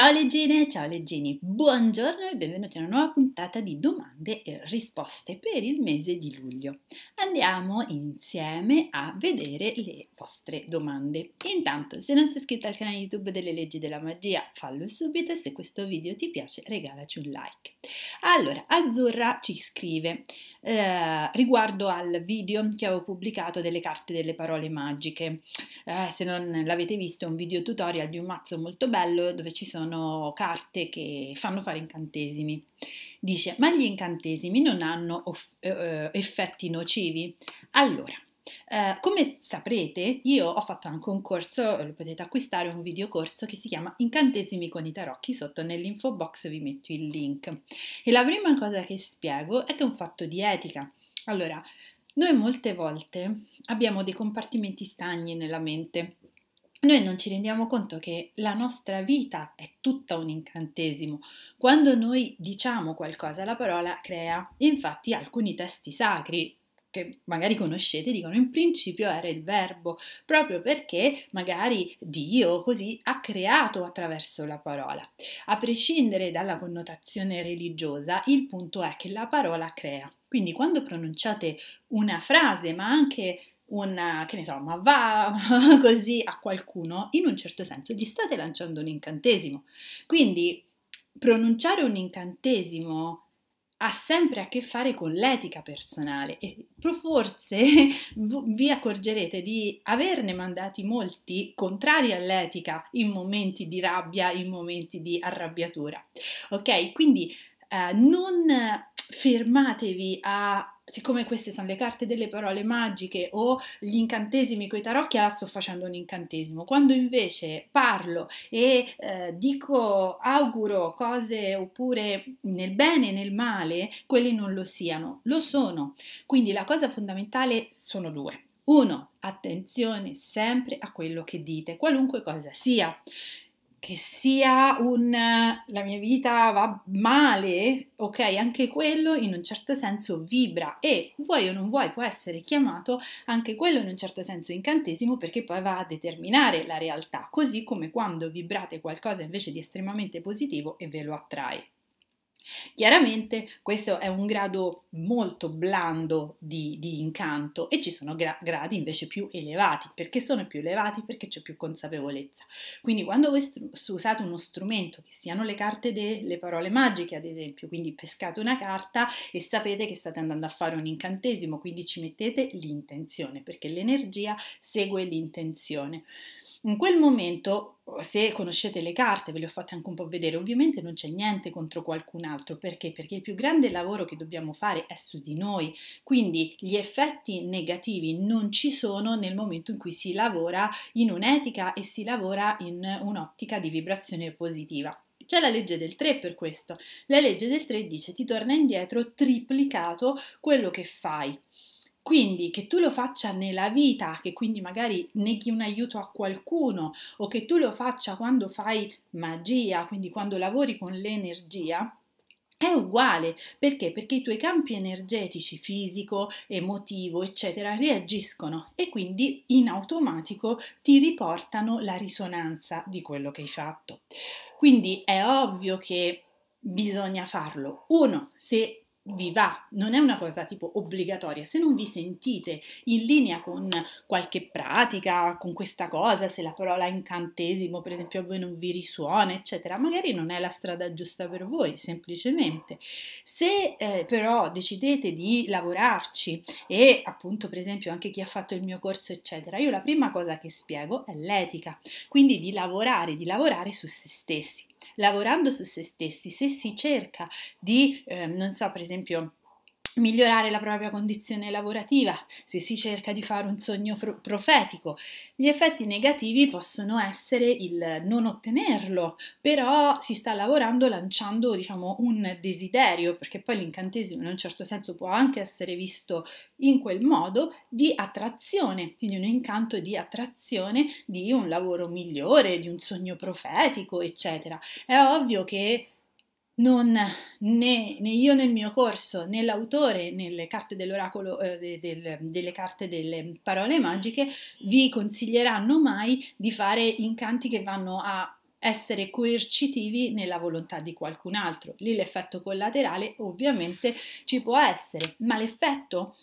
Ciao leggine, ciao leggini, buongiorno e benvenuti a una nuova puntata di domande e risposte per il mese di luglio. Andiamo insieme a vedere le vostre domande. Intanto, se non sei iscritto al canale YouTube delle leggi della magia, fallo subito e se questo video ti piace regalaci un like. Allora, Azzurra ci scrive eh, riguardo al video che avevo pubblicato delle carte delle parole magiche. Eh, se non l'avete visto è un video tutorial di un mazzo molto bello dove ci sono sono carte che fanno fare incantesimi. Dice, ma gli incantesimi non hanno off- eh, eh, effetti nocivi? Allora, Uh, come saprete, io ho fatto anche un corso, lo potete acquistare, un videocorso che si chiama Incantesimi con i tarocchi, sotto nell'info box vi metto il link. E la prima cosa che spiego è che è un fatto di etica. Allora, noi molte volte abbiamo dei compartimenti stagni nella mente noi non ci rendiamo conto che la nostra vita è tutta un incantesimo. Quando noi diciamo qualcosa, la parola crea. Infatti alcuni testi sacri che magari conoscete dicono in principio era il verbo, proprio perché magari Dio così ha creato attraverso la parola. A prescindere dalla connotazione religiosa, il punto è che la parola crea. Quindi quando pronunciate una frase, ma anche un, che ne so, ma va così a qualcuno, in un certo senso gli state lanciando un incantesimo. Quindi pronunciare un incantesimo ha sempre a che fare con l'etica personale e forse vi accorgerete di averne mandati molti contrari all'etica in momenti di rabbia, in momenti di arrabbiatura. Ok, quindi eh, non fermatevi a siccome queste sono le carte delle parole magiche o gli incantesimi coi tarocchi, allora sto facendo un incantesimo. Quando invece parlo e eh, dico auguro cose oppure nel bene e nel male, quelli non lo siano, lo sono. Quindi la cosa fondamentale sono due. Uno, attenzione sempre a quello che dite, qualunque cosa sia che sia un la mia vita va male, ok, anche quello in un certo senso vibra e vuoi o non vuoi può essere chiamato anche quello in un certo senso incantesimo perché poi va a determinare la realtà, così come quando vibrate qualcosa invece di estremamente positivo e ve lo attrae. Chiaramente questo è un grado molto blando di, di incanto e ci sono gra- gradi invece più elevati. Perché sono più elevati? Perché c'è più consapevolezza. Quindi quando voi stru- usate uno strumento, che siano le carte delle parole magiche ad esempio, quindi pescate una carta e sapete che state andando a fare un incantesimo, quindi ci mettete l'intenzione perché l'energia segue l'intenzione. In quel momento, oh, se conoscete le carte, ve le ho fatte anche un po' vedere, ovviamente non c'è niente contro qualcun altro, perché? Perché il più grande lavoro che dobbiamo fare è su di noi, quindi gli effetti negativi non ci sono nel momento in cui si lavora in un'etica e si lavora in un'ottica di vibrazione positiva. C'è la legge del 3 per questo. La legge del 3 dice ti torna indietro triplicato quello che fai. Quindi che tu lo faccia nella vita, che quindi magari neghi un aiuto a qualcuno o che tu lo faccia quando fai magia, quindi quando lavori con l'energia, è uguale perché? Perché i tuoi campi energetici, fisico, emotivo, eccetera, reagiscono e quindi in automatico ti riportano la risonanza di quello che hai fatto. Quindi è ovvio che bisogna farlo. Uno, se vi va, non è una cosa tipo obbligatoria, se non vi sentite in linea con qualche pratica, con questa cosa, se la parola incantesimo per esempio a voi non vi risuona, eccetera, magari non è la strada giusta per voi, semplicemente. Se eh, però decidete di lavorarci e appunto per esempio anche chi ha fatto il mio corso, eccetera, io la prima cosa che spiego è l'etica, quindi di lavorare, di lavorare su se stessi lavorando su se stessi, se si cerca di, eh, non so, per esempio migliorare la propria condizione lavorativa, se si cerca di fare un sogno fr- profetico. Gli effetti negativi possono essere il non ottenerlo, però si sta lavorando lanciando diciamo, un desiderio, perché poi l'incantesimo in un certo senso può anche essere visto in quel modo di attrazione, quindi un incanto di attrazione di un lavoro migliore, di un sogno profetico, eccetera. È ovvio che non, né, né, io nel mio corso né l'autore nelle carte dell'oracolo eh, del, delle carte delle parole magiche vi consiglieranno mai di fare incanti che vanno a essere coercitivi nella volontà di qualcun altro. Lì l'effetto collaterale ovviamente ci può essere, ma l'effetto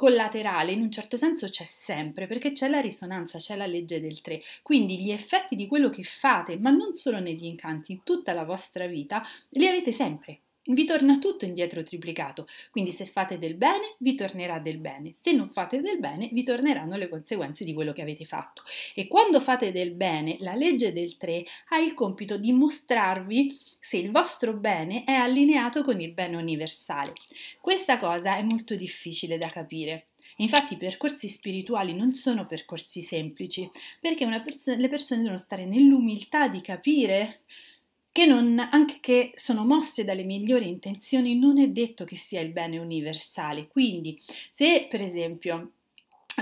collaterale in un certo senso c'è sempre perché c'è la risonanza, c'è la legge del 3, quindi gli effetti di quello che fate, ma non solo negli incanti, in tutta la vostra vita, li avete sempre vi torna tutto indietro triplicato. Quindi se fate del bene, vi tornerà del bene. Se non fate del bene, vi torneranno le conseguenze di quello che avete fatto. E quando fate del bene, la legge del 3 ha il compito di mostrarvi se il vostro bene è allineato con il bene universale. Questa cosa è molto difficile da capire. Infatti i percorsi spirituali non sono percorsi semplici, perché perso- le persone devono stare nell'umiltà di capire che non, anche che sono mosse dalle migliori intenzioni, non è detto che sia il bene universale. Quindi, se per esempio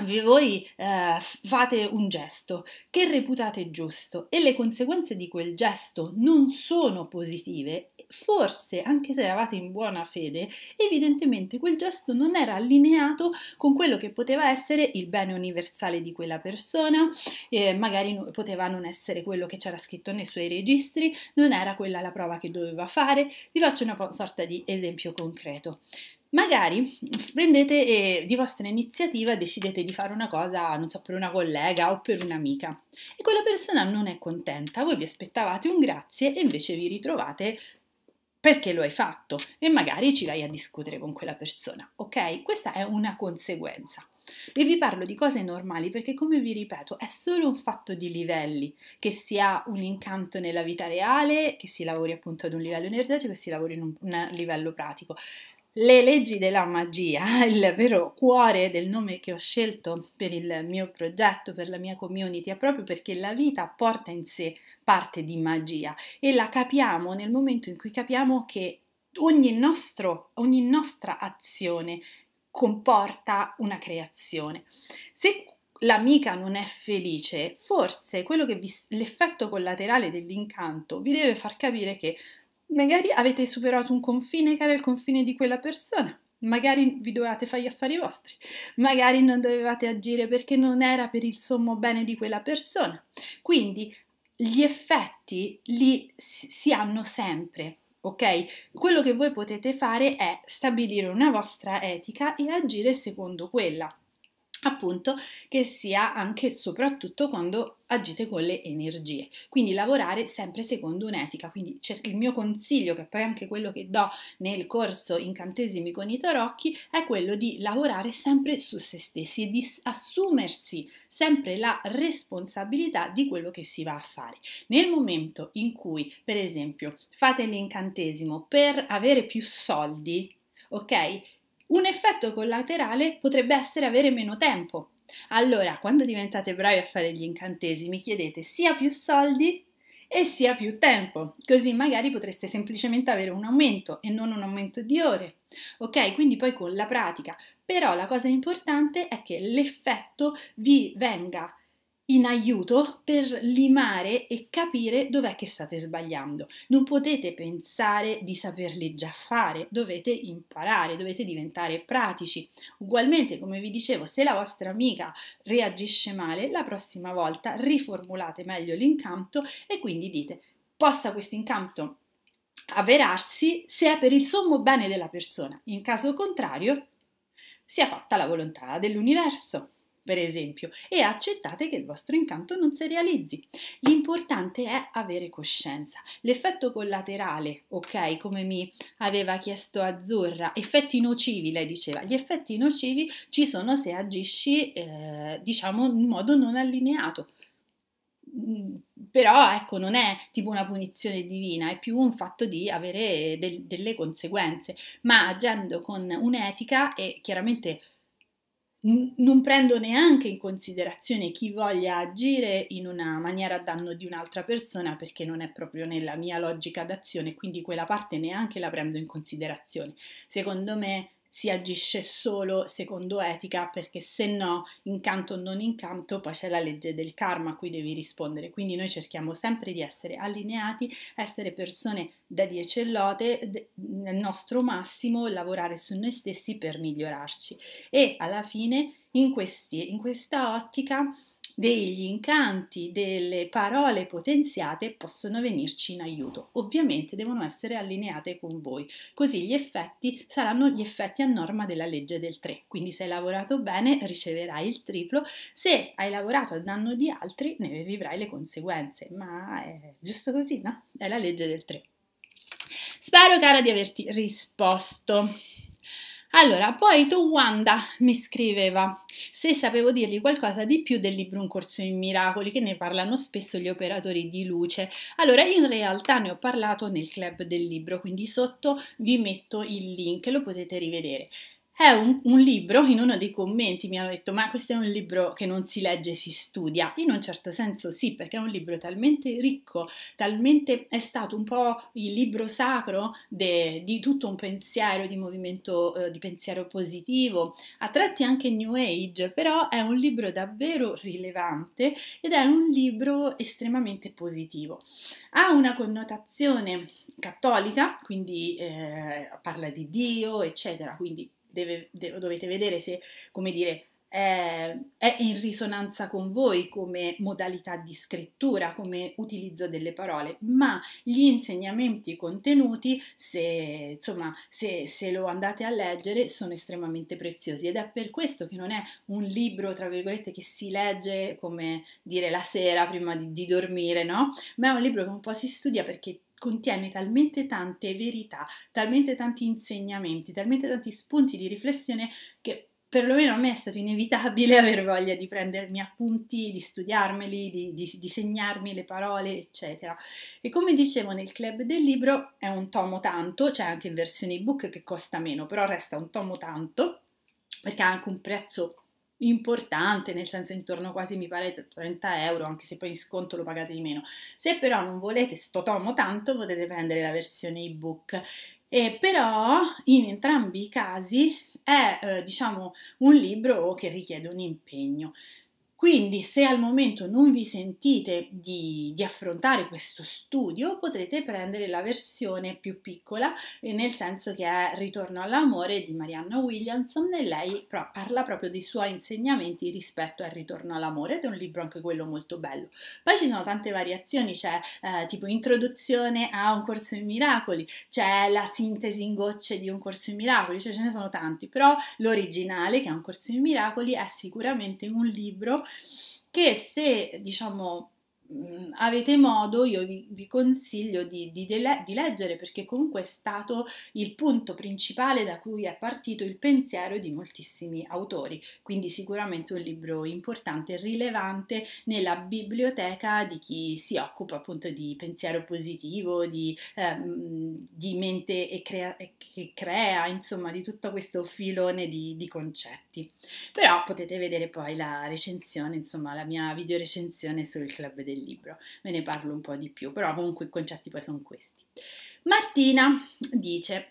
voi eh, fate un gesto che reputate giusto e le conseguenze di quel gesto non sono positive, forse anche se eravate in buona fede, evidentemente quel gesto non era allineato con quello che poteva essere il bene universale di quella persona, eh, magari no, poteva non essere quello che c'era scritto nei suoi registri, non era quella la prova che doveva fare. Vi faccio una sorta di esempio concreto. Magari prendete e di vostra iniziativa decidete di fare una cosa, non so, per una collega o per un'amica e quella persona non è contenta, voi vi aspettavate un grazie e invece vi ritrovate perché lo hai fatto e magari ci vai a discutere con quella persona, ok? Questa è una conseguenza. E vi parlo di cose normali perché, come vi ripeto, è solo un fatto di livelli, che si ha un incanto nella vita reale, che si lavori appunto ad un livello energetico e si lavori in un, un livello pratico. Le leggi della magia, il vero cuore del nome che ho scelto per il mio progetto, per la mia community, è proprio perché la vita porta in sé parte di magia e la capiamo nel momento in cui capiamo che ogni, nostro, ogni nostra azione comporta una creazione. Se l'amica non è felice, forse vi, l'effetto collaterale dell'incanto vi deve far capire che Magari avete superato un confine che era il confine di quella persona, magari vi dovevate fare gli affari vostri, magari non dovevate agire perché non era per il sommo bene di quella persona. Quindi gli effetti li si hanno sempre. Ok? Quello che voi potete fare è stabilire una vostra etica e agire secondo quella appunto che sia anche e soprattutto quando agite con le energie, quindi lavorare sempre secondo un'etica, quindi il mio consiglio, che poi è anche quello che do nel corso Incantesimi con i tarocchi, è quello di lavorare sempre su se stessi e di assumersi sempre la responsabilità di quello che si va a fare. Nel momento in cui, per esempio, fate l'incantesimo per avere più soldi, ok? Un effetto collaterale potrebbe essere avere meno tempo. Allora, quando diventate bravi a fare gli incantesimi, chiedete sia più soldi e sia più tempo, così magari potreste semplicemente avere un aumento e non un aumento di ore. Ok, quindi poi con la pratica, però la cosa importante è che l'effetto vi venga in aiuto per limare e capire dov'è che state sbagliando. Non potete pensare di saperli già fare, dovete imparare, dovete diventare pratici. Ugualmente, come vi dicevo, se la vostra amica reagisce male, la prossima volta riformulate meglio l'incanto e quindi dite possa questo incanto avverarsi se è per il sommo bene della persona, in caso contrario sia fatta la volontà dell'universo per esempio, e accettate che il vostro incanto non si realizzi. L'importante è avere coscienza. L'effetto collaterale, ok, come mi aveva chiesto Azzurra, effetti nocivi, lei diceva, gli effetti nocivi ci sono se agisci, eh, diciamo, in modo non allineato mm, però ecco non è tipo una punizione divina, è più un fatto di avere del, delle conseguenze, ma agendo con un'etica e chiaramente non prendo neanche in considerazione chi voglia agire in una maniera a danno di un'altra persona perché non è proprio nella mia logica d'azione, quindi quella parte neanche la prendo in considerazione. Secondo me si agisce solo secondo etica perché se no incanto o non incanto poi c'è la legge del karma a cui devi rispondere quindi noi cerchiamo sempre di essere allineati essere persone da dieci lote nel nostro massimo lavorare su noi stessi per migliorarci e alla fine in, questi, in questa ottica degli incanti, delle parole potenziate possono venirci in aiuto. Ovviamente devono essere allineate con voi, così gli effetti saranno gli effetti a norma della legge del 3. Quindi se hai lavorato bene riceverai il triplo, se hai lavorato a danno di altri ne vivrai le conseguenze, ma è giusto così, no? È la legge del 3. Spero cara di averti risposto. Allora, poi tu Wanda mi scriveva se sapevo dirgli qualcosa di più del libro Un corso in miracoli che ne parlano spesso gli operatori di luce. Allora, in realtà ne ho parlato nel club del libro, quindi sotto vi metto il link, lo potete rivedere. È un, un, libro, in uno dei commenti mi hanno detto ma questo è un libro che non si legge, si studia. In un certo senso sì, perché è un libro talmente ricco, talmente è stato un po' il libro sacro de, di tutto un pensiero, di movimento eh, di pensiero positivo, a tratti anche New Age, però è un libro davvero rilevante ed è un libro estremamente positivo. Ha una connotazione cattolica, quindi eh, parla di Dio, eccetera, quindi deve, deve, dovete vedere se, come dire, è, è in risonanza con voi come modalità di scrittura, come utilizzo delle parole, ma gli insegnamenti contenuti, se, insomma, se, se, lo andate a leggere, sono estremamente preziosi ed è per questo che non è un libro, tra virgolette, che si legge come dire la sera prima di, di dormire, no? Ma è un libro che un po' si studia perché contiene talmente tante verità, talmente tanti insegnamenti, talmente tanti spunti di riflessione che perlomeno a me è stato inevitabile aver voglia di prendermi appunti, di studiarmeli, di, di, di, segnarmi le parole, eccetera. E come dicevo nel club del libro è un tomo tanto, c'è anche in versione ebook che costa meno, però resta un tomo tanto perché ha anche un prezzo importante, nel senso intorno quasi mi pare 30 euro, anche se poi in sconto lo pagate di meno. Se però non volete sto tomo tanto, potete prendere la versione ebook. E eh, però in entrambi i casi è eh, diciamo un libro che richiede un impegno. Quindi se al momento non vi sentite di, di, affrontare questo studio potrete prendere la versione più piccola, eh, nel senso che è Ritorno all'amore di Marianna Williamson e lei pro- parla proprio dei suoi insegnamenti rispetto al Ritorno all'amore ed è un libro anche quello molto bello. Poi ci sono tante variazioni, c'è eh, tipo Introduzione a un corso in miracoli, c'è la sintesi in gocce di un corso in miracoli, cioè ce ne sono tanti, però l'originale che è un corso in miracoli è sicuramente un libro che se diciamo avete modo, io vi, vi consiglio di, di, di, leggere perché comunque è stato il punto principale da cui è partito il pensiero di moltissimi autori, quindi sicuramente un libro importante, e rilevante nella biblioteca di chi si occupa appunto di pensiero positivo, di, ehm, di mente e crea, che crea, insomma, di tutto questo filone di, di concetti tutti. Però potete vedere poi la recensione, insomma la mia video recensione sul club del libro, ve ne parlo un po' di più, però comunque i concetti poi sono questi. Martina dice,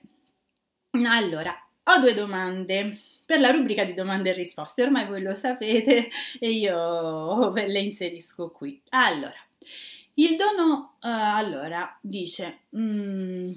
allora, ho due domande per la rubrica di domande e risposte, ormai voi lo sapete e io ve le inserisco qui. Allora, il dono, uh, allora, dice... Mm,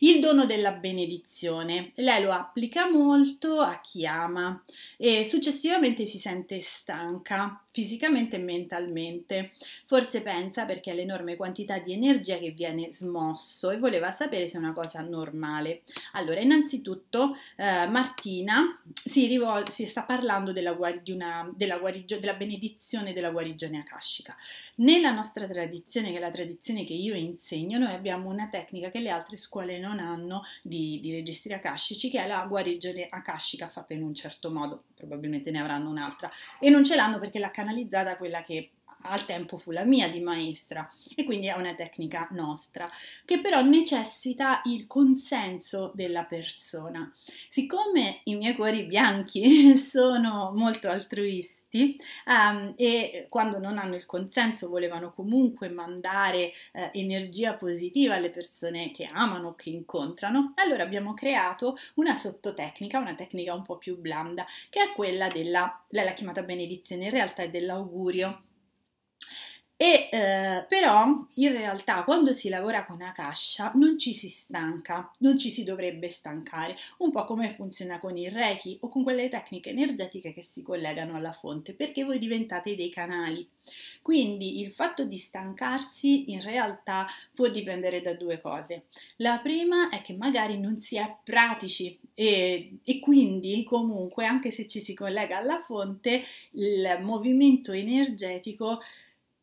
il dono della benedizione. Lei lo applica molto a chi ama e successivamente si sente stanca fisicamente e mentalmente. Forse pensa perché è l'enorme quantità di energia che viene smosso e voleva sapere se è una cosa normale. Allora, innanzitutto eh, Martina si, rivol- si, sta parlando della, guar- una, della, guarigio- della benedizione della guarigione akashica. Nella nostra tradizione, che è la tradizione che io insegno, noi abbiamo una tecnica che le altre scuole non hanno di, di registri akashici, che è la guarigione akashica fatta in un certo modo, probabilmente ne avranno un'altra, e non ce l'hanno perché la canalizzata quella che al tempo fu la mia di maestra e quindi è una tecnica nostra che però necessita il consenso della persona. Siccome i miei cuori bianchi sono molto altruisti, Um, e quando non hanno il consenso volevano comunque mandare eh, energia positiva alle persone che amano, che incontrano, allora abbiamo creato una sottotecnica, una tecnica un po' più blanda, che è quella della, lei l'ha chiamata benedizione, in realtà è dell'augurio e, eh, però in realtà quando si lavora con Akasha non ci si stanca, non ci si dovrebbe stancare, un po' come funziona con il Reiki o con quelle tecniche energetiche che si collegano alla fonte, perché voi diventate dei canali. Quindi il fatto di stancarsi in realtà può dipendere da due cose. La prima è che magari non si è pratici e, e quindi comunque anche se ci si collega alla fonte il movimento energetico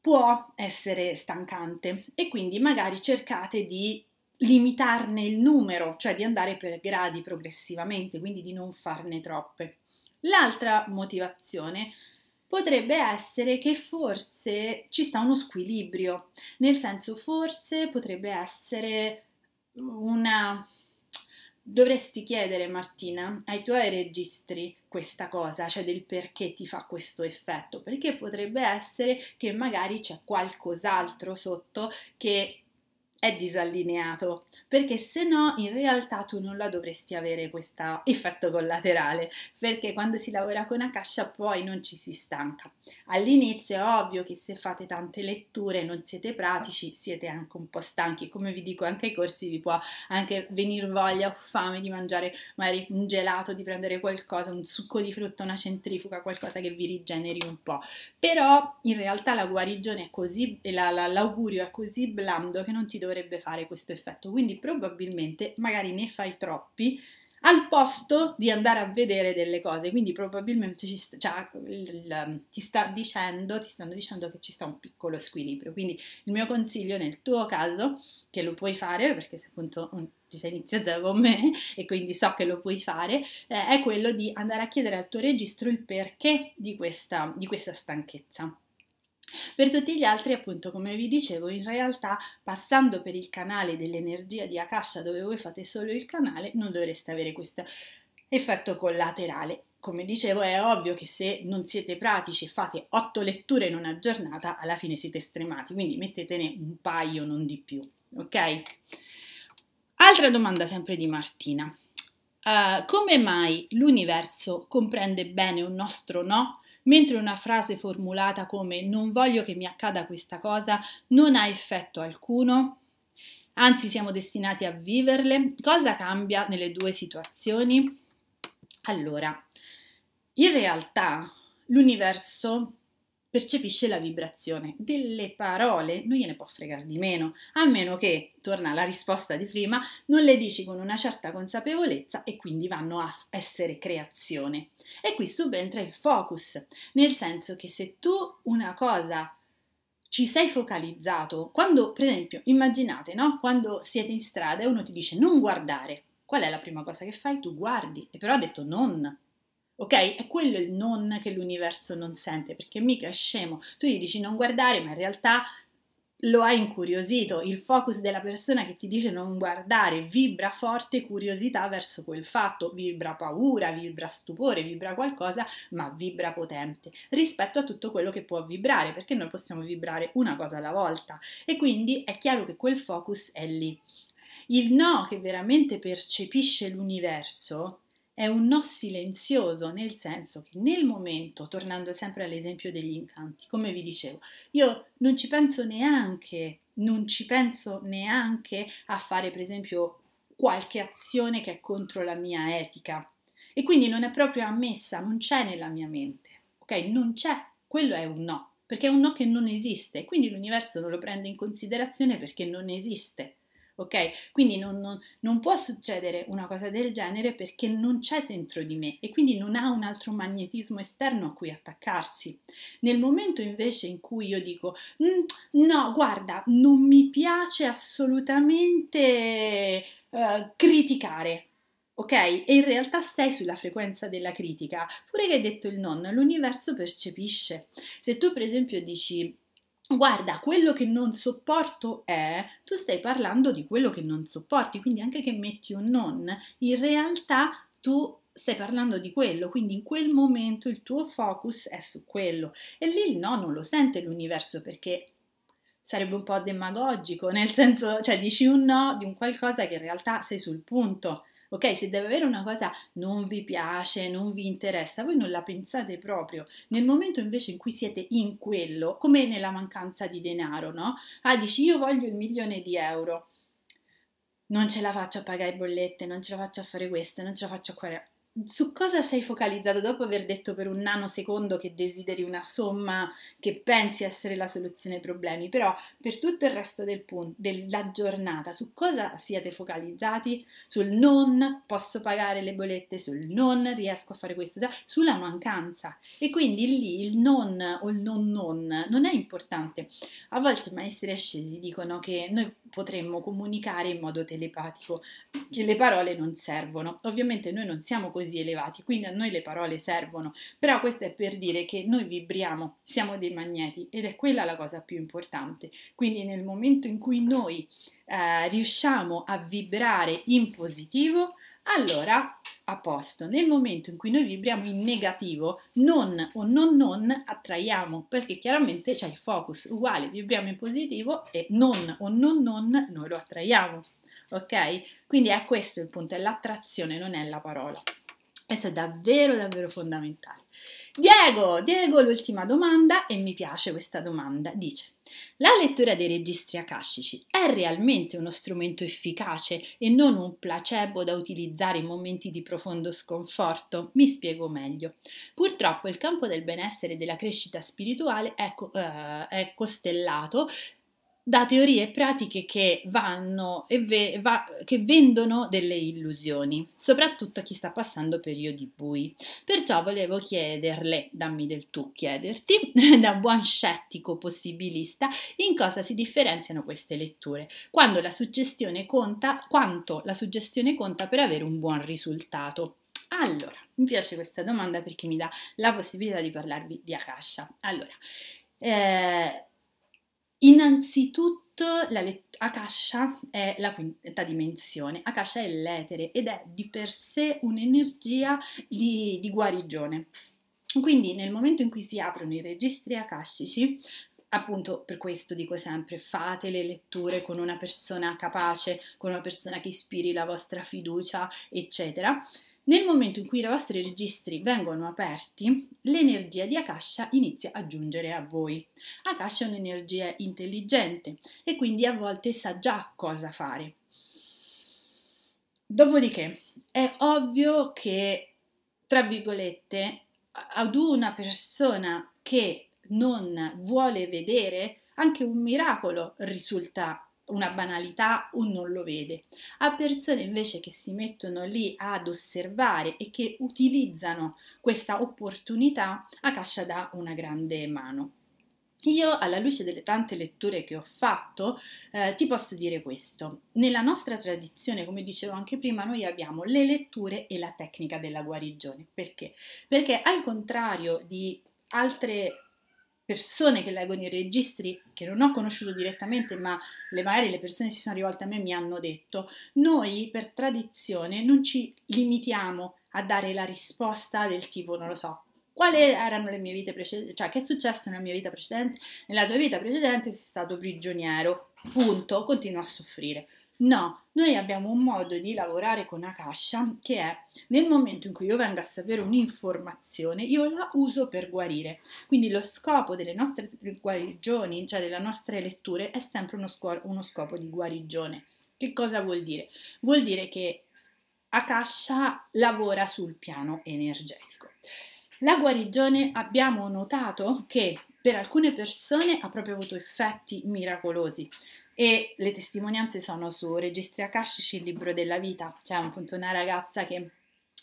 può essere stancante e quindi magari cercate di limitarne il numero, cioè di andare per gradi progressivamente, quindi di non farne troppe. L'altra motivazione potrebbe essere che forse ci sta uno squilibrio, nel senso forse potrebbe essere una Dovresti chiedere, Martina, ai tuoi registri questa cosa, cioè del perché ti fa questo effetto, perché potrebbe essere che magari c'è qualcos'altro sotto che è disallineato, perché se no in realtà tu non la dovresti avere questo effetto collaterale, perché quando si lavora con Akasha poi non ci si stanca. All'inizio è ovvio che se fate tante letture, non siete pratici, siete anche un po' stanchi, come vi dico anche ai corsi vi può anche venire voglia o fame di mangiare magari un gelato, di prendere qualcosa, un succo di frutta, una centrifuga, qualcosa che vi rigeneri un po', però in realtà la guarigione è così, la, la, l'augurio è così blando che non ti dovresti dovrebbe fare questo effetto. Quindi probabilmente magari ne fai troppi al posto di andare a vedere delle cose. Quindi probabilmente ci sta, cioè, um, ti, sta dicendo, ti stanno dicendo che ci sta un piccolo squilibrio. Quindi il mio consiglio nel tuo caso, che lo puoi fare perché se appunto un, ti sei iniziata con me e quindi so che lo puoi fare, eh, è quello di andare a chiedere al tuo registro il perché di questa, di questa stanchezza. Per tutti gli altri, appunto, come vi dicevo, in realtà passando per il canale dell'energia di Akasha, dove voi fate solo il canale, non dovreste avere questo effetto collaterale. Come dicevo, è ovvio che se non siete pratici e fate otto letture in una giornata, alla fine siete stremati, quindi mettetene un paio, non di più, ok? Altra domanda sempre di Martina. Uh, come mai l'universo comprende bene un nostro no mentre una frase formulata come non voglio che mi accada questa cosa non ha effetto alcuno, anzi siamo destinati a viverle, cosa cambia nelle due situazioni? Allora, in realtà l'universo percepisce la vibrazione. Delle parole non gliene può fregare di meno, a meno che, torna alla risposta di prima, non le dici con una certa consapevolezza e quindi vanno a essere creazione. E qui subentra il focus, nel senso che se tu una cosa ci sei focalizzato, quando per esempio immaginate, no? quando siete in strada e uno ti dice non guardare, qual è la prima cosa che fai? Tu guardi, e però ha detto non Ok? È quello il non che l'universo non sente, perché mica è scemo. Tu gli dici non guardare, ma in realtà lo hai incuriosito, il focus della persona che ti dice non guardare vibra forte curiosità verso quel fatto, vibra paura, vibra stupore, vibra qualcosa, ma vibra potente rispetto a tutto quello che può vibrare, perché noi possiamo vibrare una cosa alla volta e quindi è chiaro che quel focus è lì. Il no che veramente percepisce l'universo è un no silenzioso, nel senso che nel momento, tornando sempre all'esempio degli incanti, come vi dicevo, io non ci penso neanche, non ci penso neanche a fare per esempio qualche azione che è contro la mia etica e quindi non è proprio ammessa, non c'è nella mia mente, ok? Non c'è, quello è un no, perché è un no che non esiste, quindi l'universo non lo prende in considerazione perché non esiste ok? Quindi non, non, non può succedere una cosa del genere perché non c'è dentro di me e quindi non ha un altro magnetismo esterno a cui attaccarsi. Nel momento invece in cui io dico mm, no, guarda, non mi piace assolutamente uh, criticare, ok? E in realtà sei sulla frequenza della critica, pure che hai detto il nonno, l'universo percepisce. Se tu per esempio dici Guarda, quello che non sopporto è, tu stai parlando di quello che non sopporti, quindi anche che metti un non, in realtà tu stai parlando di quello, quindi in quel momento il tuo focus è su quello e lì il no non lo sente l'universo perché sarebbe un po' demagogico, nel senso, cioè dici un no di un qualcosa che in realtà sei sul punto. Ok, se deve avere una cosa non vi piace, non vi interessa, voi non la pensate proprio. Nel momento invece in cui siete in quello, come nella mancanza di denaro, no? Ah, dici io voglio il milione di euro. Non ce la faccio a pagare bollette, non ce la faccio a fare questo, non ce la faccio a fare su cosa sei focalizzato dopo aver detto per un nanosecondo che desideri una somma che pensi essere la soluzione ai problemi, però per tutto il resto del punto, della giornata, su cosa siete focalizzati? Sul non posso pagare le bollette, sul non riesco a fare questo, sulla mancanza. E quindi lì il non o il non non non è importante. A volte i maestri ascesi dicono che noi potremmo comunicare in modo telepatico, che le parole non servono. Ovviamente noi non siamo così così elevati, quindi a noi le parole servono, però questo è per dire che noi vibriamo, siamo dei magneti ed è quella la cosa più importante, quindi nel momento in cui noi eh, riusciamo a vibrare in positivo, allora a posto, nel momento in cui noi vibriamo in negativo, non o non non attraiamo, perché chiaramente c'è il focus uguale, vibriamo in positivo e non o non non noi lo attraiamo ok? Quindi è questo il punto, è l'attrazione, non è la parola. Questo è davvero, davvero fondamentale. Diego, Diego, l'ultima domanda e mi piace questa domanda. Dice, la lettura dei registri akashici è realmente uno strumento efficace e non un placebo da utilizzare in momenti di profondo sconforto? Mi spiego meglio. Purtroppo il campo del benessere e della crescita spirituale è, co- eh, è costellato da teorie e pratiche che, vanno e ve- va- che vendono delle illusioni, soprattutto a chi sta passando periodi bui. Perciò volevo chiederle, dammi del tu chiederti, da buon scettico possibilista, in cosa si differenziano queste letture, quando la suggestione conta, quanto la suggestione conta per avere un buon risultato. Allora, mi piace questa domanda perché mi dà la possibilità di parlarvi di Akasha. Allora, eh, Innanzitutto la let- Akasha è la quinta dimensione, Akasha è l'etere ed è di per sé un'energia di, di guarigione. Quindi nel momento in cui si aprono i registri akashici, appunto per questo dico sempre fate le letture con una persona capace, con una persona che ispiri la vostra fiducia, eccetera. Nel momento in cui i vostri registri vengono aperti, l'energia di Akasha inizia a giungere a voi. Akasha è un'energia intelligente e quindi a volte sa già cosa fare. Dopodiché è ovvio che, tra virgolette, ad una persona che non vuole vedere anche un miracolo risulta una banalità o non lo vede, a persone invece che si mettono lì ad osservare e che utilizzano questa opportunità Akasha dà una grande mano. Io, alla luce delle tante letture che ho fatto, eh, ti posso dire questo. Nella nostra tradizione, come dicevo anche prima, noi abbiamo le letture e la tecnica della guarigione. Perché? Perché al contrario di altre persone che leggono i registri, che non ho conosciuto direttamente, ma le, magari le persone che si sono rivolte a me mi hanno detto, noi per tradizione non ci limitiamo a dare la risposta del tipo, non lo so, quali erano le mie vite precedenti, cioè che è successo nella mia vita precedente, nella tua vita precedente sei stato prigioniero, punto, continua a soffrire. No, noi abbiamo un modo di lavorare con Akasha che è nel momento in cui io vengo a sapere un'informazione, io la uso per guarire. Quindi lo scopo delle nostre guarigioni, cioè delle nostre letture, è sempre uno, scu- uno scopo di guarigione. Che cosa vuol dire? Vuol dire che Akasha lavora sul piano energetico. La guarigione abbiamo notato che per alcune persone ha proprio avuto effetti miracolosi, e le testimonianze sono su Registri Akashici, il libro della vita, c'è appunto una ragazza che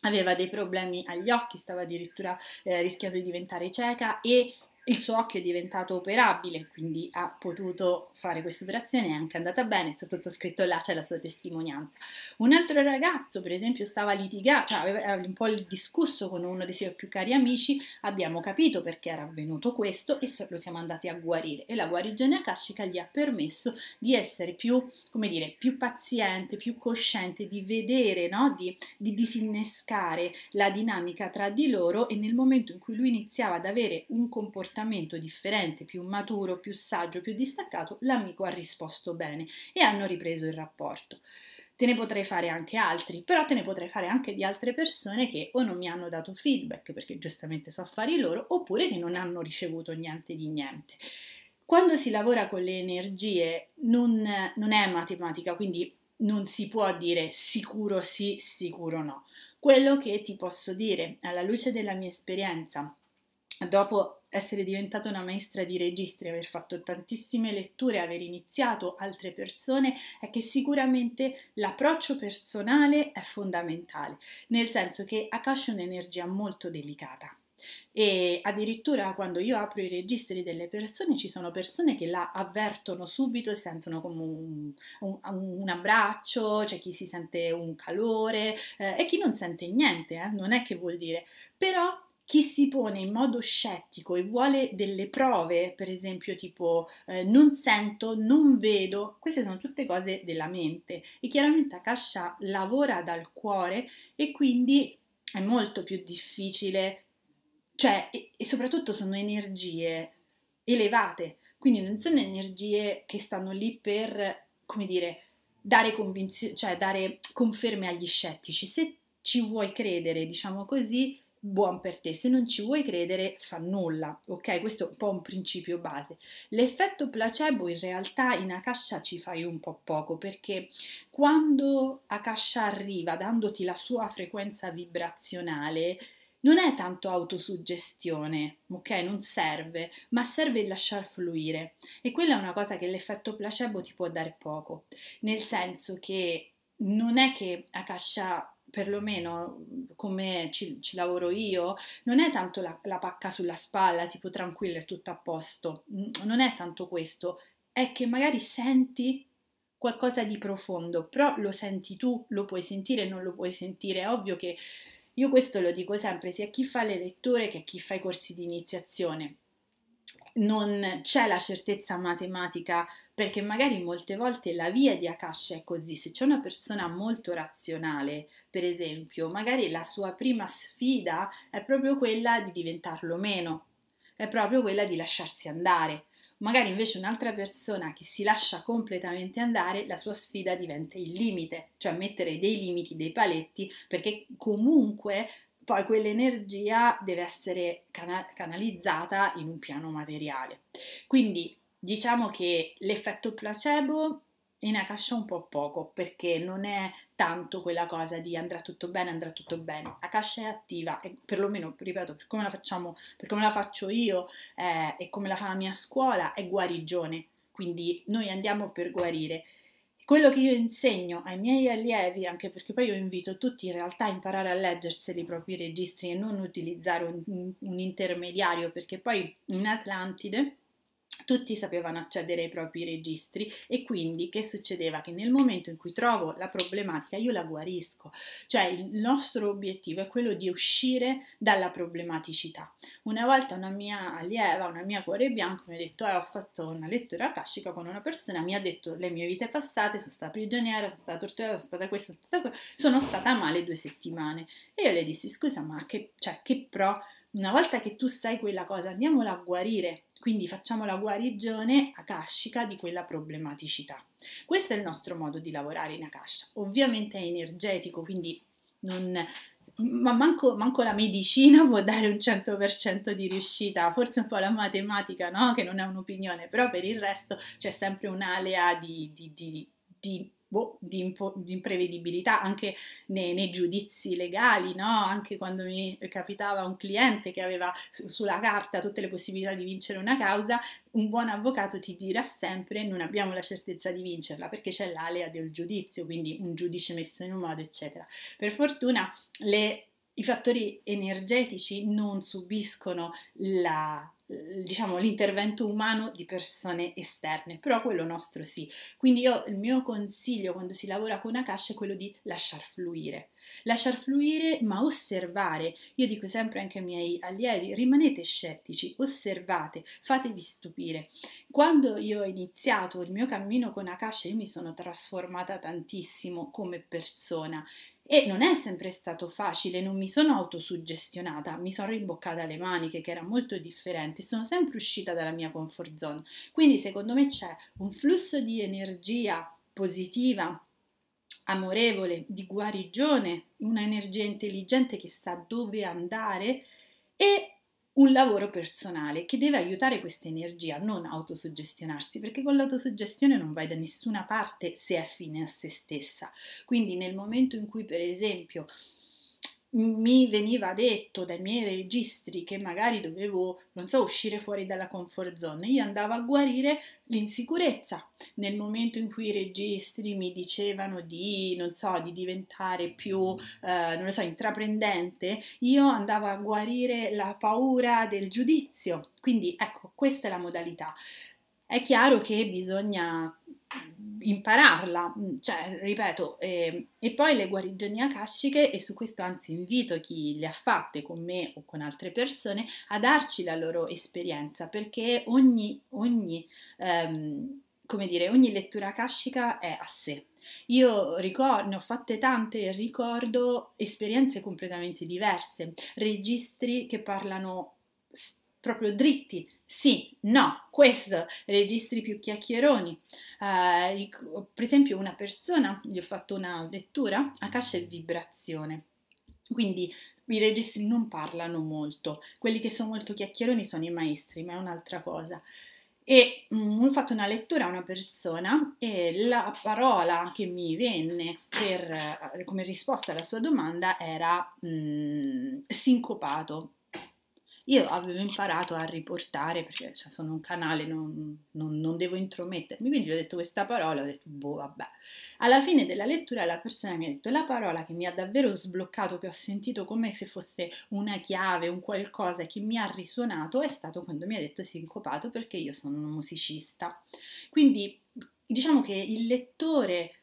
aveva dei problemi agli occhi, stava addirittura eh, rischiando di diventare cieca e il suo occhio è diventato operabile, quindi ha potuto fare questa operazione, è anche andata bene, è scritto là, c'è la sua testimonianza. Un altro ragazzo, per esempio, stava litigando, cioè aveva un po' discusso con uno dei suoi più cari amici, abbiamo capito perché era avvenuto questo e lo siamo andati a guarire e la guarigione akashica gli ha permesso di essere più, come dire, più paziente, più cosciente, di vedere, no? di, di disinnescare la dinamica tra di loro e nel momento in cui lui iniziava ad avere un comportamento comportamento differente, più maturo, più saggio, più distaccato, l'amico ha risposto bene e hanno ripreso il rapporto. Te ne potrei fare anche altri, però te ne potrei fare anche di altre persone che o non mi hanno dato feedback perché giustamente so affari loro, oppure che non hanno ricevuto niente di niente. Quando si lavora con le energie non, non è matematica, quindi non si può dire sicuro sì, sicuro no. Quello che ti posso dire alla luce della mia esperienza, dopo essere diventata una maestra di registri, aver fatto tantissime letture, aver iniziato altre persone, è che sicuramente l'approccio personale è fondamentale, nel senso che Akash è un'energia molto delicata. E addirittura quando io apro i registri delle persone ci sono persone che la avvertono subito e sentono come un, un, un abbraccio, c'è cioè chi si sente un calore eh, e chi non sente niente, eh, non è che vuol dire, però chi si pone in modo scettico e vuole delle prove, per esempio tipo eh, non sento, non vedo, queste sono tutte cose della mente e chiaramente Akasha lavora dal cuore e quindi è molto più difficile, cioè e, e soprattutto sono energie elevate, quindi non sono energie che stanno lì per, come dire, dare, cioè dare conferme agli scettici. Se ci vuoi credere, diciamo così, buon per te, se non ci vuoi credere fa nulla, ok? Questo è un po' un principio base. L'effetto placebo in realtà in Akasha ci fai un po' poco perché quando Akasha arriva dandoti la sua frequenza vibrazionale non è tanto autosuggestione, ok? Non serve, ma serve il lasciar fluire e quella è una cosa che l'effetto placebo ti può dare poco, nel senso che non è che Akasha perlomeno come ci, ci lavoro io, non è tanto la, la pacca sulla spalla, tipo tranquillo, è tutto a posto, non è tanto questo, è che magari senti qualcosa di profondo, però lo senti tu, lo puoi sentire, non lo puoi sentire, è ovvio che io questo lo dico sempre, sia a chi fa le letture che a chi fa i corsi di iniziazione non c'è la certezza matematica perché magari molte volte la via di Akash è così, se c'è una persona molto razionale, per esempio, magari la sua prima sfida è proprio quella di diventarlo meno, è proprio quella di lasciarsi andare. Magari invece un'altra persona che si lascia completamente andare, la sua sfida diventa il limite, cioè mettere dei limiti, dei paletti, perché comunque poi quell'energia deve essere canalizzata in un piano materiale. Quindi diciamo che l'effetto placebo e ne un po' poco perché non è tanto quella cosa di andrà tutto bene, andrà tutto bene. Akasha è attiva e perlomeno, ripeto, per come la facciamo, per come la faccio io eh, e come la fa la mia scuola è guarigione. Quindi noi andiamo per guarire quello che io insegno ai miei allievi, anche perché poi io invito tutti in realtà a imparare a leggerseli i propri registri e non utilizzare un, un intermediario, perché poi in Atlantide tutti sapevano accedere ai propri registri e quindi che succedeva? Che nel momento in cui trovo la problematica io la guarisco, cioè il nostro obiettivo è quello di uscire dalla problematicità. Una volta una mia allieva, una mia cuore bianco mi ha detto eh, ho fatto una lettura akashica con una persona, mi ha detto le mie vite passate, sono stata prigioniera, sono stata torturata, sono stata questa, sono stata quella, sono stata male due settimane e io le dissi scusa ma che, cioè, che pro, una volta che tu sai quella cosa andiamola a guarire quindi facciamo la guarigione akashica di quella problematicità. Questo è il nostro modo di lavorare in Akasha. Ovviamente è energetico, quindi non, ma manco, manco, la medicina può dare un 100% di riuscita, forse un po' la matematica, no? che non è un'opinione, però per il resto c'è sempre un'alea di, di, di, di boh, di, impo- di, imprevedibilità anche nei, nei giudizi legali, no? anche quando mi capitava un cliente che aveva su- sulla carta tutte le possibilità di vincere una causa, un buon avvocato ti dirà sempre non abbiamo la certezza di vincerla perché c'è l'alea del giudizio, quindi un giudice messo in un modo, eccetera. Per fortuna le i fattori energetici non subiscono la, diciamo, l'intervento umano di persone esterne, però quello nostro sì. Quindi io il mio consiglio quando si lavora con Akash è quello di lasciar fluire. Lasciar fluire ma osservare. Io dico sempre anche ai miei allievi, rimanete scettici, osservate, fatevi stupire. Quando io ho iniziato il mio cammino con Akash, io mi sono trasformata tantissimo come persona e non è sempre stato facile, non mi sono autosuggestionata, mi sono rimboccata le maniche che era molto differente, sono sempre uscita dalla mia comfort zone. Quindi secondo me c'è un flusso di energia positiva, amorevole, di guarigione, un'energia intelligente che sa dove andare e un lavoro personale che deve aiutare questa energia a non autosuggestionarsi, perché con l'autosuggestione non vai da nessuna parte se è fine a se stessa. Quindi nel momento in cui, per esempio, mi veniva detto dai miei registri che magari dovevo, non so, uscire fuori dalla comfort zone, io andavo a guarire l'insicurezza. Nel momento in cui i registri mi dicevano di, non so, di diventare più, eh, non lo so, intraprendente, io andavo a guarire la paura del giudizio. Quindi ecco, questa è la modalità. È chiaro che bisogna impararla, mm, cioè, ripeto, eh, e poi le guarigioni akashiche, e su questo anzi invito chi le ha fatte con me o con altre persone a darci la loro esperienza, perché ogni, ogni, ehm, come dire, ogni lettura akashica è a sé, io ricordo, ne ho fatte tante e ricordo esperienze completamente diverse, registri che parlano proprio dritti, sì, no, questo, registri più chiacchieroni. Uh, per esempio una persona, gli ho fatto una lettura, Akash è vibrazione. Quindi i registri non parlano molto, quelli che sono molto chiacchieroni sono i maestri, ma è un'altra cosa. E mh, mm, ho fatto una lettura a una persona e la parola che mi venne per, eh, come risposta alla sua domanda era mh, mm, sincopato, io avevo imparato a riportare, perché cioè, sono un canale, non, non, non, devo intromettermi, quindi ho detto questa parola, ho detto boh, vabbè. Alla fine della lettura la persona mi ha detto la parola che mi ha davvero sbloccato, che ho sentito come se fosse una chiave, un qualcosa che mi ha risuonato, è stato quando mi ha detto sincopato perché io sono un musicista. Quindi diciamo che il lettore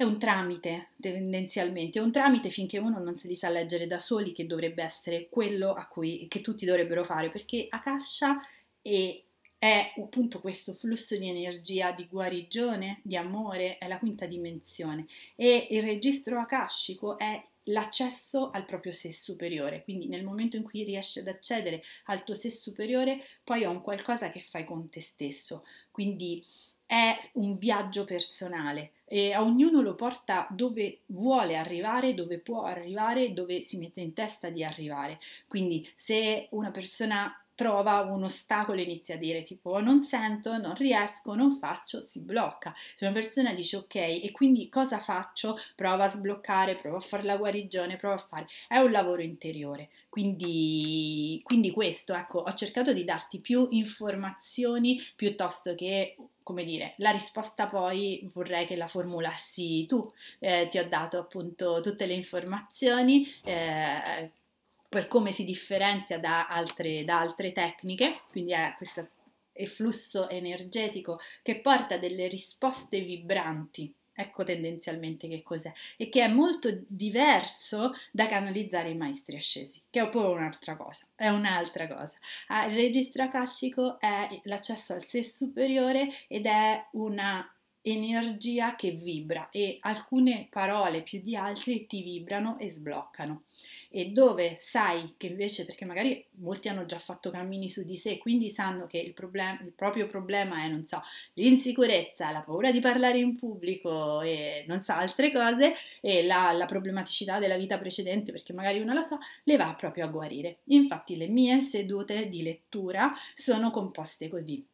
è un tramite tendenzialmente, è un tramite finché uno non si sa leggere da soli che dovrebbe essere quello a cui, che tutti dovrebbero fare, perché Akasha è, è appunto questo flusso di energia di guarigione, di amore, è la quinta dimensione e il registro akashico è l'accesso al proprio sé superiore, quindi nel momento in cui riesci ad accedere al tuo sé superiore, poi è un qualcosa che fai con te stesso, quindi è un viaggio personale e ognuno lo porta dove vuole arrivare, dove può arrivare, dove si mette in testa di arrivare. Quindi se una persona trova un ostacolo e inizia a dire tipo non sento, non riesco, non faccio, si blocca. Se una persona dice ok e quindi cosa faccio? Prova a sbloccare, prova a fare la guarigione, prova a fare. È un lavoro interiore. Quindi, quindi questo, ecco, ho cercato di darti più informazioni piuttosto che come dire, la risposta poi vorrei che la formulassi tu. Eh, ti ho dato appunto tutte le informazioni, eh, per come si differenzia da altre, da altre tecniche, quindi è questo efflusso energetico che porta delle risposte vibranti ecco tendenzialmente che cos'è, e che è molto diverso da canalizzare i maestri ascesi, che è proprio un'altra cosa, è un'altra cosa. Ah, il registro akashico è l'accesso al sé superiore ed è una energia che vibra e alcune parole più di altre ti vibrano e sbloccano e dove sai che invece perché magari molti hanno già fatto cammini su di sé quindi sanno che il, problem- il proprio problema è non so l'insicurezza la paura di parlare in pubblico e non so altre cose e la, la problematicità della vita precedente perché magari uno la sa le va proprio a guarire infatti le mie sedute di lettura sono composte così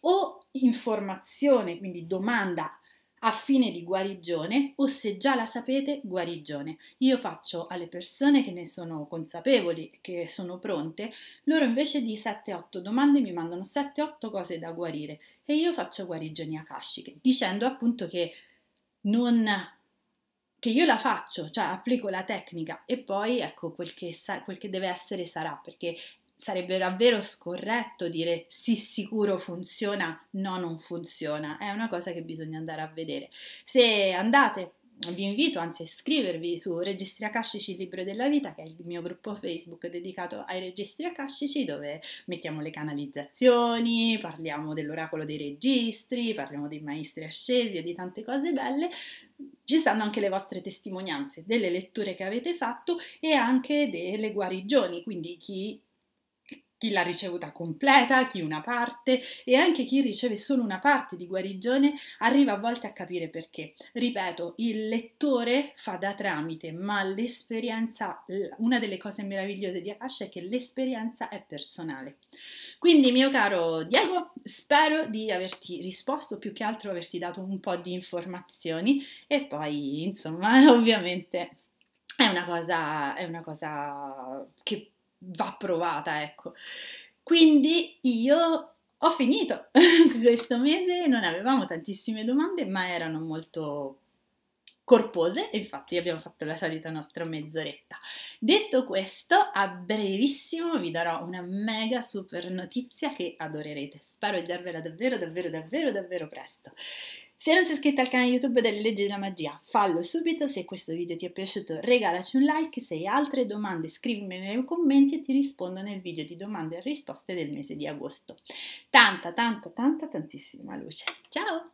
o informazione, quindi domanda a fine di guarigione o se già la sapete, guarigione. Io faccio alle persone che ne sono consapevoli, che sono pronte, loro invece di 7-8 domande mi mandano 7-8 cose da guarire e io faccio guarigioni akashiche, dicendo appunto che non che io la faccio, cioè applico la tecnica e poi ecco quel che, sa, quel che deve essere sarà, perché sarebbe davvero scorretto dire sì sicuro funziona, no non funziona, è una cosa che bisogna andare a vedere. Se andate vi invito anzi a iscrivervi su Registri Akashici il Libro della Vita, che è il mio gruppo Facebook dedicato ai registri akashici, dove mettiamo le canalizzazioni, parliamo dell'oracolo dei registri, parliamo dei maestri ascesi e di tante cose belle. Ci stanno anche le vostre testimonianze delle letture che avete fatto e anche delle guarigioni, quindi chi chi l'ha ricevuta completa, chi una parte e anche chi riceve solo una parte di guarigione arriva a volte a capire perché. Ripeto, il lettore fa da tramite, ma l'esperienza, una delle cose meravigliose di Akash è che l'esperienza è personale. Quindi, mio caro Diego, spero di averti risposto, più che altro averti dato un po' di informazioni e poi, insomma, ovviamente è una cosa, è una cosa che va provata, ecco. Quindi io ho finito questo mese, non avevamo tantissime domande, ma erano molto corpose e infatti abbiamo fatto la solita nostra mezz'oretta. Detto questo, a brevissimo vi darò una mega super notizia che adorerete. Spero di darvela davvero davvero davvero davvero presto. Se non sei iscritto al canale YouTube delle leggi della magia, fallo subito. Se questo video ti è piaciuto, regalaci un like. Se hai altre domande, scrivimi nei commenti e ti rispondo nel video di domande e risposte del mese di agosto. Tanta, tanta, tanta, tantissima luce. Ciao!